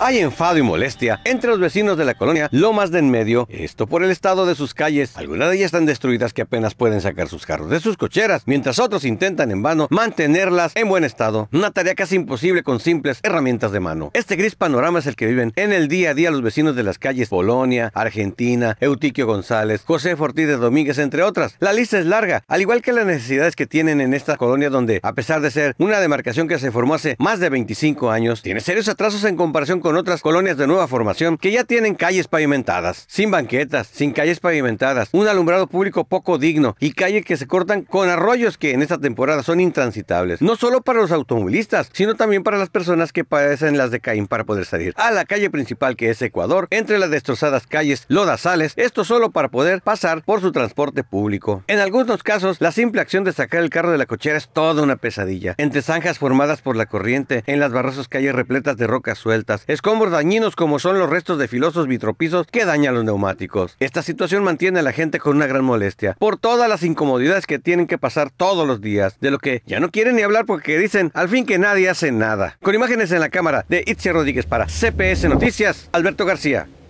Hay enfado y molestia entre los vecinos de la colonia lo más de en Medio, esto por el estado de sus calles. Algunas de ellas están destruidas que apenas pueden sacar sus carros de sus cocheras, mientras otros intentan en vano mantenerlas en buen estado. Una tarea casi imposible con simples herramientas de mano. Este gris panorama es el que viven en el día a día los vecinos de las calles Polonia, Argentina, Eutiquio González, José Fortí de Domínguez, entre otras. La lista es larga, al igual que las necesidades que tienen en esta colonia donde, a pesar de ser una demarcación que se formó hace más de 25 años, tiene serios atrasos en comparación con otras colonias de nueva formación que ya tienen calles pavimentadas, sin banquetas, sin calles pavimentadas, un alumbrado público poco digno y calles que se cortan con arroyos que en esta temporada son intransitables, no solo para los automovilistas, sino también para las personas que padecen las de Caín para poder salir a la calle principal que es Ecuador, entre las destrozadas calles lodazales, esto solo para poder pasar por su transporte público. En algunos casos, la simple acción de sacar el carro de la cochera es toda una pesadilla, entre zanjas formadas por la corriente, en las barrosas calles repletas de rocas sueltas, escombros dañinos como son los restos de filosos vitropisos que dañan los neumáticos. Esta situación mantiene a la gente con una gran molestia por todas las incomodidades que tienen que pasar todos los días, de lo que ya no quieren ni hablar porque dicen al fin que nadie hace nada. Con imágenes en la cámara de Itzia Rodríguez para CPS Noticias, Alberto García.